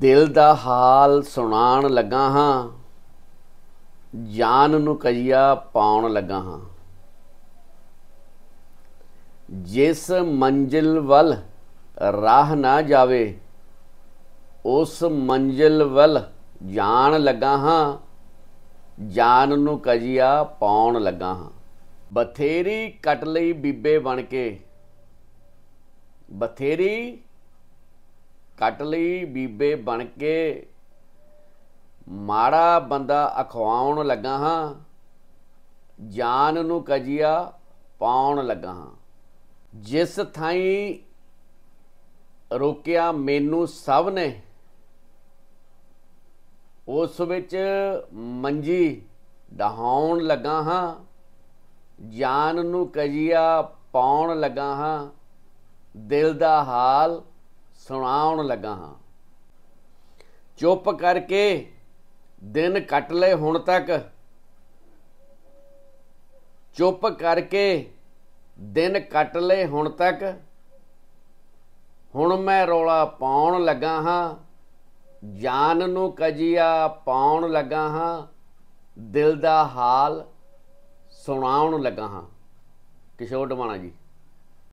ਦਿਲ ਦਾ ਹਾਲ ਸੁਣਾਉਣ ਲੱਗਾ ਹਾਂ ਜਾਨ ਨੂੰ ਕਈਆ ਪਾਉਣ ਲੱਗਾ ਹਾਂ ਜਿਸ ਮੰਜ਼ਿਲ ਵੱਲ ਰਾਹ ਨਾ ਜਾਵੇ ਉਸ ਮੰਜ਼ਿਲ ਵੱਲ ਜਾਣ ਲੱਗਾ ਹਾਂ ਜਾਨ ਨੂੰ ਕਜੀਆ ਪਾਉਣ ਲੱਗਾ ਹਾਂ ਬਥੇਰੀ ਕਟ ਲਈ ਬੀਬੇ ਬਣ ਕੇ ਬਥੇਰੀ ਕੱਟ ਲਈ ਬੀਬੇ ਬਣ ਕੇ ਮਾੜਾ ਬੰਦਾ ਅਖਵਾਉਣ ਲੱਗਾ ਹਾਂ ਜਾਨ ਨੂੰ ਕਜੀਆ ਪਾਉਣ ਲੱਗਾ ਹਾਂ ਜਿਸ ਥਾਈ ਰੋਕਿਆ ਮੈਨੂੰ ਸਭ ਨੇ ਉਸ ਵਿੱਚ ਮੰਜੀ ਡਹਾਉਣ ਲੱਗਾ ਹਾਂ ਜਾਨ ਨੂੰ ਕਜੀਆ ਪਾਉਣ ਲੱਗਾ ਹਾਂ ਦਿਲ ਦਾ ਹਾਲ ਸੁਣਾਉਣ ਲੱਗਾ ਹਾਂ ਚੁੱਪ ਕਰਕੇ ਦਿਨ ਕੱਟ ਲਏ ਹੁਣ ਤੱਕ ਚੁੱਪ ਕਰਕੇ ਦਿਨ ਕੱਟ ਲਏ ਹੁਣ ਤੱਕ ਹੁਣ ਮੈਂ ਰੋਲਾ ਪਾਉਣ ਲੱਗਾ ਹਾਂ ਜਾਨ ਨੂੰ ਕਜੀਆ ਪਾਉਣ ਲੱਗਾ ਹਾਂ ਦਿਲ ਦਾ ਹਾਲ ਸੁਣਾਉਣ ਲੱਗਾ ਹਾਂ ਕਿਸ਼ੋਰ ਡਮਾਣਾ ਜੀ